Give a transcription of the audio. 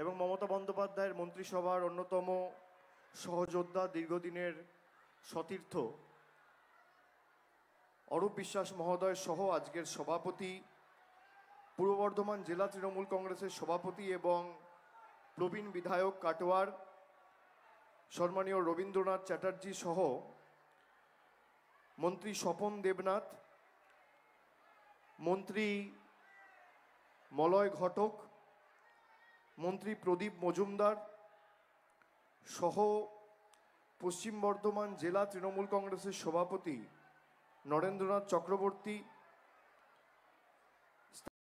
এবং মমতা বন্দ্যোপাধ্যায়ের মন্ত্রিসভার অন্যতম সহযোদ্ধা দীর্ঘদিনের সতীর্থ অরূপ বিশ্বাস মহোদয় সহ আজকের সভাপতি পূর্ব বর্ধমান জেলা তৃণমূল কংগ্রেসের সভাপতি এবং প্রবীণ বিধায়ক কাটোয়ার সম্মানীয় রবীন্দ্রনাথ চ্যাটার্জি সহ মন্ত্রী স্বপন দেবনাথ মন্ত্রী মলয় ঘটক মন্ত্রী প্রদীপ মজুমদার সহ পশ্চিম বর্ধমান জেলা তৃণমূল কংগ্রেসের সভাপতি নরেন্দ্রনাথ চক্রবর্তী